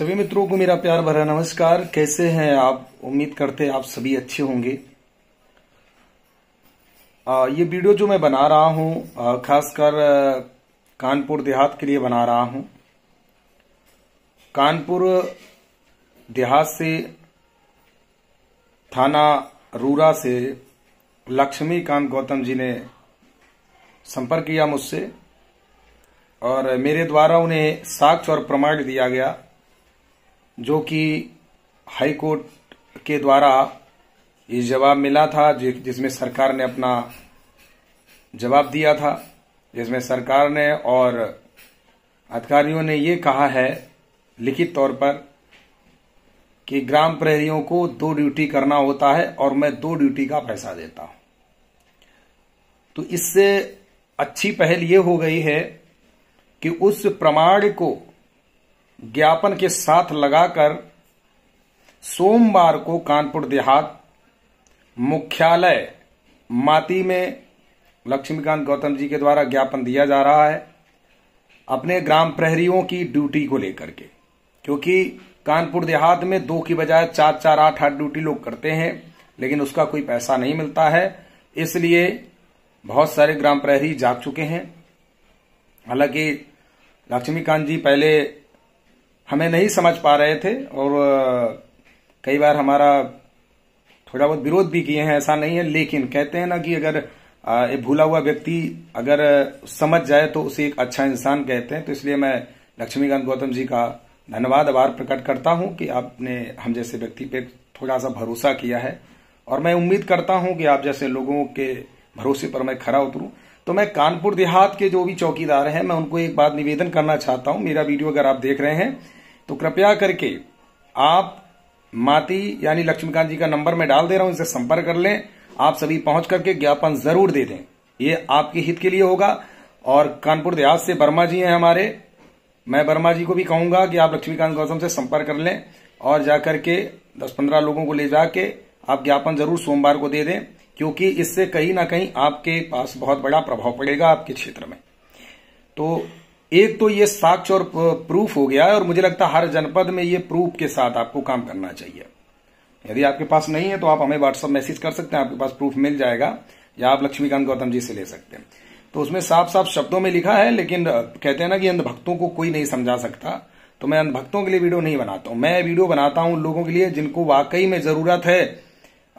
सभी मित्रों को मेरा प्यार भरा नमस्कार कैसे हैं आप उम्मीद करते हैं आप सभी अच्छे होंगे आ, ये वीडियो जो मैं बना रहा हूं खासकर कानपुर देहात के लिए बना रहा हूं कानपुर देहात से थाना रूरा से लक्ष्मीकांत गौतम जी ने संपर्क किया मुझसे और मेरे द्वारा उन्हें साक्ष्य और प्रमाण दिया गया जो कि हाई कोर्ट के द्वारा ये जवाब मिला था जिसमें सरकार ने अपना जवाब दिया था जिसमें सरकार ने और अधिकारियों ने ये कहा है लिखित तौर पर कि ग्राम प्रहरियों को दो ड्यूटी करना होता है और मैं दो ड्यूटी का पैसा देता हूं तो इससे अच्छी पहल ये हो गई है कि उस प्रमाण को ज्ञापन के साथ लगाकर सोमवार को कानपुर देहात मुख्यालय माती में लक्ष्मीकांत गौतम जी के द्वारा ज्ञापन दिया जा रहा है अपने ग्राम प्रहरियों की ड्यूटी को लेकर के क्योंकि कानपुर देहात में दो की बजाय चार चार आठ आठ ड्यूटी लोग करते हैं लेकिन उसका कोई पैसा नहीं मिलता है इसलिए बहुत सारे ग्राम प्रहरी जाग चुके हैं हालांकि लक्ष्मीकांत जी पहले हमें नहीं समझ पा रहे थे और कई बार हमारा थोड़ा बहुत विरोध भी किए हैं ऐसा नहीं है लेकिन कहते हैं ना कि अगर एक भूला हुआ व्यक्ति अगर समझ जाए तो उसे एक अच्छा इंसान कहते हैं तो इसलिए मैं लक्ष्मीकांत गौतम जी का धन्यवाद आभार प्रकट करता हूं कि आपने हम जैसे व्यक्ति पे थोड़ा सा भरोसा किया है और मैं उम्मीद करता हूं कि आप जैसे लोगों के भरोसे पर मैं खरा उतरूं तो मैं कानपुर देहात के जो भी चौकीदार हैं मैं उनको एक बात निवेदन करना चाहता हूं मेरा वीडियो अगर आप देख रहे हैं तो कृपया करके आप माती यानी लक्ष्मीकांत जी का नंबर मैं डाल दे रहा हूं इसे संपर्क कर लें आप सभी पहुंच करके ज्ञापन जरूर दे दें ये आपके हित के लिए होगा और कानपुर देहात से वर्मा जी हैं हमारे मैं वर्मा जी को भी कहूंगा कि आप लक्ष्मीकांत गौतम से संपर्क कर लें और जाकर के दस पंद्रह लोगों को ले जाके आप ज्ञापन जरूर सोमवार को दे दें क्योंकि इससे कहीं ना कहीं आपके पास बहुत बड़ा प्रभाव पड़ेगा आपके क्षेत्र में तो एक तो ये साक्ष्य और प्रूफ हो गया है और मुझे लगता है हर जनपद में ये प्रूफ के साथ आपको काम करना चाहिए यदि आपके पास नहीं है तो आप हमें व्हाट्सअप मैसेज कर सकते हैं आपके पास प्रूफ मिल जाएगा या आप लक्ष्मीकांत गौतम जी से ले सकते हैं तो उसमें साफ साफ शब्दों में लिखा है लेकिन कहते हैं ना कि अंधभक्तों को कोई नहीं समझा सकता तो मैं अंधभक्तों के लिए वीडियो नहीं बनाता हूं मैं वीडियो बनाता हूं उन लोगों के लिए जिनको वाकई में जरूरत है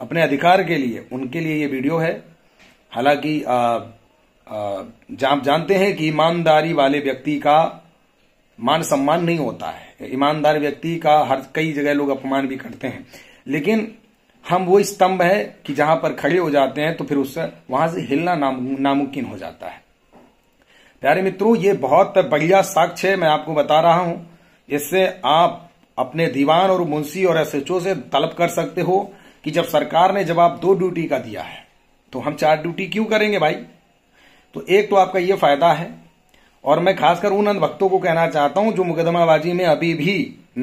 अपने अधिकार के लिए उनके लिए ये वीडियो है हालांकि आप जानते हैं कि ईमानदारी वाले व्यक्ति का मान सम्मान नहीं होता है ईमानदार व्यक्ति का हर कई जगह लोग अपमान भी करते हैं लेकिन हम वो स्तंभ है कि जहां पर खड़े हो जाते हैं तो फिर उससे वहां से हिलना नाम, नामुमकिन हो जाता है प्यारे मित्रों ये बहुत बढ़िया साक्ष्य है मैं आपको बता रहा हूं इससे आप अपने दीवान और मुंशी और एस से तलब कर सकते हो कि जब सरकार ने जवाब दो ड्यूटी का दिया है तो हम चार ड्यूटी क्यों करेंगे भाई तो एक तो आपका ये फायदा है और मैं खासकर उन भक्तों को कहना चाहता हूं जो मुकदमाबाजी में अभी भी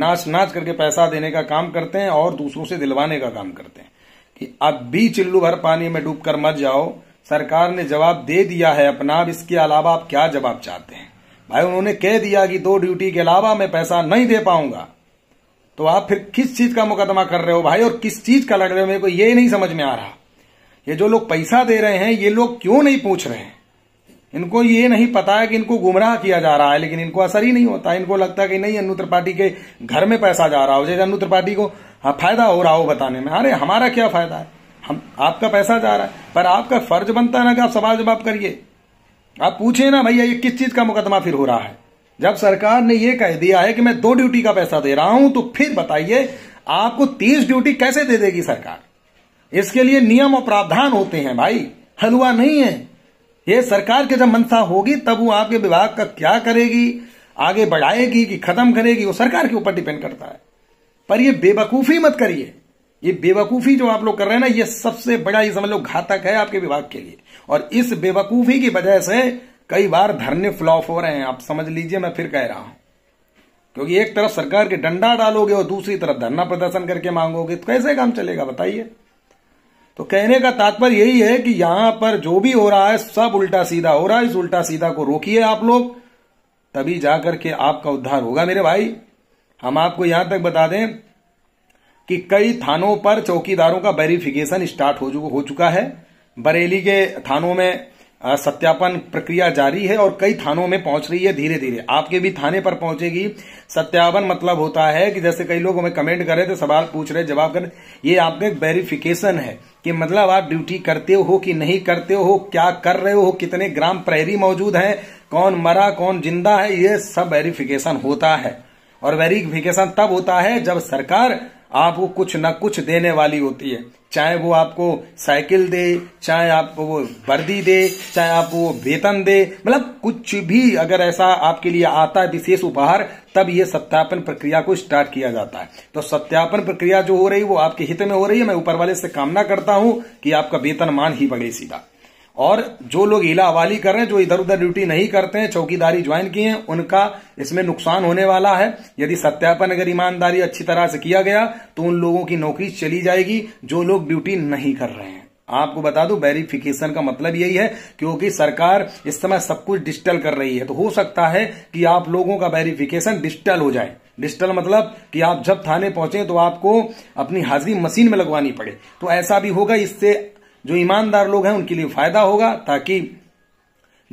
नाच नाच करके पैसा देने का काम करते हैं और दूसरों से दिलवाने का काम करते हैं कि अब भी चिल्लू भर पानी में डूबकर मत जाओ सरकार ने जवाब दे दिया है अपना अब इसके अलावा आप क्या जवाब चाहते हैं भाई उन्होंने कह दिया कि दो ड्यूटी के अलावा मैं पैसा नहीं दे पाऊंगा तो आप फिर किस चीज का मुकदमा कर रहे हो भाई और किस चीज का लड़ रहे हो मेरे को ये नहीं समझ में आ रहा ये जो लोग पैसा दे रहे हैं ये लोग क्यों नहीं पूछ रहे हैं इनको ये नहीं पता है कि इनको गुमराह किया जा रहा है लेकिन इनको असर ही नहीं होता इनको लगता है कि नहीं अन्नू त्रिपाठी के घर में पैसा जा रहा हो जैसे अन्नू त्रिपाठी को हाँ, फायदा हो रहा हो बताने में अरे हमारा क्या फायदा है हम आपका पैसा जा रहा है पर आपका फर्ज बनता है ना कि आप सवाल जवाब करिए आप पूछे ना भैया ये किस चीज का मुकदमा फिर हो रहा है जब सरकार ने यह कह दिया है कि मैं दो ड्यूटी का पैसा दे रहा हूं तो फिर बताइए आपको तीस ड्यूटी कैसे दे देगी सरकार इसके लिए नियम और प्रावधान होते हैं भाई हलवा नहीं है ये सरकार के जब मनसा होगी तब वो आपके विभाग का क्या करेगी आगे बढ़ाएगी कि खत्म करेगी वो सरकार के ऊपर डिपेंड करता है पर ये बेवकूफी मत करिए ये बेवकूफी जो आप लोग कर रहे हैं ना ये सबसे बड़ा ये समझ लो घातक है आपके विभाग के लिए और इस बेवकूफी की वजह से कई बार धरने फ्लॉप हो रहे हैं आप समझ लीजिए मैं फिर कह रहा हूं क्योंकि एक तरफ सरकार के डंडा डालोगे और दूसरी तरफ धरना प्रदर्शन करके मांगोगे तो कैसे काम चलेगा बताइए तो कहने का तात्पर्य यही है कि यहां पर जो भी हो रहा है सब उल्टा सीधा हो रहा है इस उल्टा सीधा को रोकिए आप लोग तभी जाकर के आपका उद्धार होगा मेरे भाई हम आपको यहां तक बता दें कि कई थानों पर चौकीदारों का वेरिफिकेशन स्टार्ट हो चुका है बरेली के थानों में सत्यापन प्रक्रिया जारी है और कई थानों में पहुंच रही है धीरे धीरे आपके भी थाने पर पहुंचेगी सत्यापन मतलब होता है कि जैसे कई लोग हमें कमेंट कर रहे थे सवाल पूछ रहे जवाब कर ये आपके वेरिफिकेशन है कि मतलब आप ड्यूटी करते हो कि नहीं करते हो क्या कर रहे हो कितने ग्राम प्रहरी मौजूद है कौन मरा कौन जिंदा है ये सब वेरिफिकेशन होता है और वेरिफिकेशन तब होता है जब सरकार आपको कुछ न कुछ देने वाली होती है चाहे वो आपको साइकिल दे चाहे आपको वो वर्दी दे चाहे आपको वो वेतन दे मतलब कुछ भी अगर ऐसा आपके लिए आता है विशेष उपहार तब ये सत्यापन प्रक्रिया को स्टार्ट किया जाता है तो सत्यापन प्रक्रिया जो हो रही है वो आपके हित में हो रही है मैं ऊपर वाले से कामना करता हूं कि आपका वेतन मान ही बढ़े सीधा और जो लोग हीला हवाली कर रहे हैं जो इधर उधर ड्यूटी नहीं करते हैं चौकीदारी ज्वाइन किए हैं उनका इसमें नुकसान होने वाला है यदि सत्यापन अगर ईमानदारी अच्छी तरह से किया गया तो उन लोगों की नौकरी चली जाएगी जो लोग ड्यूटी नहीं कर रहे हैं आपको बता दूं वेरिफिकेशन का मतलब यही है क्योंकि सरकार इस समय सब कुछ डिजिटल कर रही है तो हो सकता है कि आप लोगों का वेरिफिकेशन डिजिटल हो जाए डिजिटल मतलब कि आप जब थाने पहुंचे तो आपको अपनी हाजिरी मशीन में लगवानी पड़े तो ऐसा भी होगा इससे जो ईमानदार लोग हैं उनके लिए फायदा होगा ताकि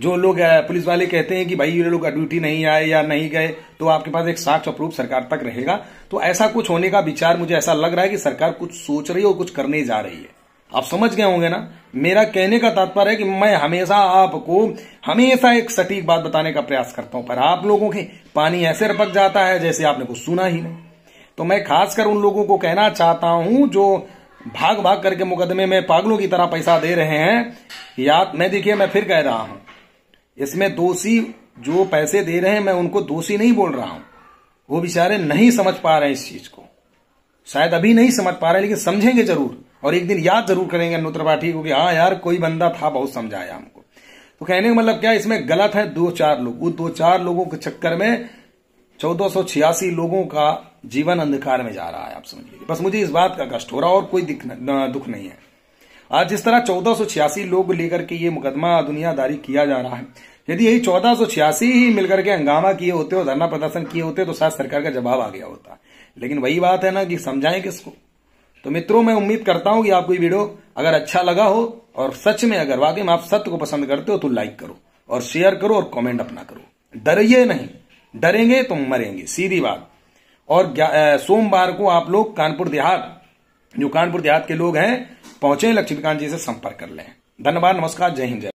जो लोग पुलिस वाले कहते हैं कि भाई ये लोग ड्यूटी नहीं आए या नहीं गए तो आपके पास एक साक्ष प्रूफ सरकार तक रहेगा तो ऐसा कुछ होने का विचार मुझे ऐसा लग रहा है कि सरकार कुछ सोच रही है और कुछ करने जा रही है आप समझ गए होंगे ना मेरा कहने का तात्पर्य है कि मैं हमेशा आपको हमेशा एक सटीक बात बताने का प्रयास करता हूं पर आप लोगों के पानी ऐसे रपक जाता है जैसे आपने कुछ सुना ही नहीं तो मैं खासकर उन लोगों को कहना चाहता हूं जो भाग भाग करके मुकदमे में पागलों की तरह पैसा दे रहे हैं या मैं देखिए मैं फिर कह रहा हूं इसमें दोषी जो पैसे दे रहे हैं मैं उनको दोषी नहीं बोल रहा हूं वो बेचारे नहीं समझ पा रहे हैं इस चीज को शायद अभी नहीं समझ पा रहे लेकिन समझेंगे जरूर और एक दिन याद जरूर करेंगे नूत्र पाठी को कि हाँ यार कोई बंदा था बहुत समझाया हमको तो कहने का मतलब क्या इसमें गलत है दो चार लोग वो दो चार लोगों के चक्कर में चौदह लोगों का जीवन अंधकार में जा रहा है आप समझ लीजिए बस मुझे इस बात का कष्ट हो रहा और कोई दुख नहीं है आज जिस तरह चौदह लोग लेकर के ये मुकदमा दुनियादारी किया जा रहा है यदि यही चौदह ही मिलकर के हंगामा किए होते और धरना प्रदर्शन किए होते तो शायद सरकार का जवाब आ गया होता लेकिन वही बात है ना कि समझाएं किसको तो मित्रों मैं उम्मीद करता हूं कि आपको ये वीडियो अगर अच्छा लगा हो और सच में अगर वाकई में आप सत्य को पसंद करते हो तो लाइक करो और शेयर करो और कमेंट अपना करो डरिए नहीं डरेंगे तो मरेंगे सीधी बात और सोमवार को आप लोग कानपुर देहात जो कानपुर देहात के लोग हैं पहुंचे लक्ष्मीकांत जी से संपर्क कर लें धन्यवाद नमस्कार जय हिंद जय